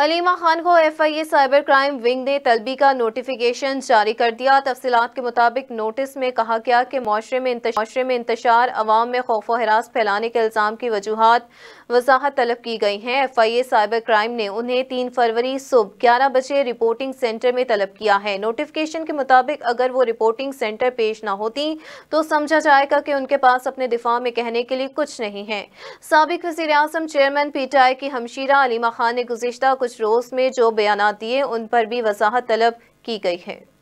अलीमा खान को FIA cyber crime wing ने तलबी का नोटिफिकेशन जारी कर दिया तफसीत के मुताबिक नोटिस में कहा गया कि माशरे में माशरे में इंतशार अवाम में खौफ हरास फैलाने के इल्ज़ाम की वजूहत वजाहत तलब की गई हैं F I A cyber crime ने उन्हें तीन फरवरी सुबह ग्यारह बजे रिपोर्टिंग सेंटर में तलब किया है नोटिफिकेशन के मुताबिक अगर वो रिपोर्टिंग सेंटर पेश ना होती तो समझा जाएगा कि उनके पास अपने दिफा में कहने के लिए कुछ नहीं है सबक वजी अजम चेयरमैन पी टी आई की हमशीरा अलीमा खान ने गुजशत कुछ रोज में जो बयान दिए उन पर भी वजाहत तलब की गई है